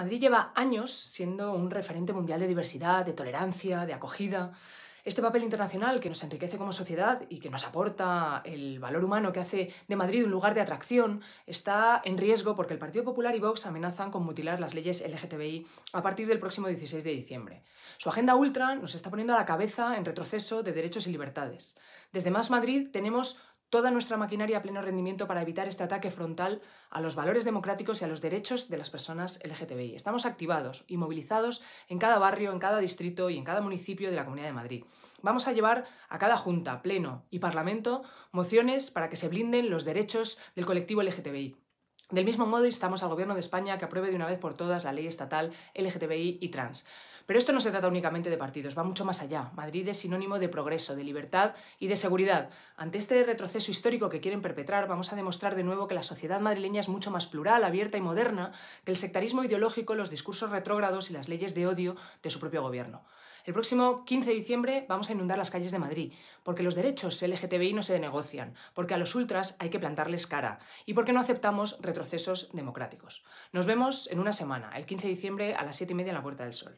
Madrid lleva años siendo un referente mundial de diversidad, de tolerancia, de acogida. Este papel internacional que nos enriquece como sociedad y que nos aporta el valor humano que hace de Madrid un lugar de atracción está en riesgo porque el Partido Popular y Vox amenazan con mutilar las leyes LGTBI a partir del próximo 16 de diciembre. Su agenda ultra nos está poniendo a la cabeza en retroceso de derechos y libertades. Desde Más Madrid tenemos toda nuestra maquinaria a pleno rendimiento para evitar este ataque frontal a los valores democráticos y a los derechos de las personas LGTBI. Estamos activados y movilizados en cada barrio, en cada distrito y en cada municipio de la Comunidad de Madrid. Vamos a llevar a cada junta, pleno y parlamento mociones para que se blinden los derechos del colectivo LGTBI del mismo modo, instamos al Gobierno de España que apruebe de una vez por todas la ley estatal LGTBI y trans. Pero esto no se trata únicamente de partidos, va mucho más allá. Madrid es sinónimo de progreso, de libertad y de seguridad. Ante este retroceso histórico que quieren perpetrar, vamos a demostrar de nuevo que la sociedad madrileña es mucho más plural, abierta y moderna que el sectarismo ideológico, los discursos retrógrados y las leyes de odio de su propio gobierno. El próximo 15 de diciembre vamos a inundar las calles de Madrid, porque los derechos LGTBI no se denegocian, porque a los ultras hay que plantarles cara y porque no aceptamos retrocesos democráticos. Nos vemos en una semana, el 15 de diciembre a las 7 y media en la Puerta del Sol.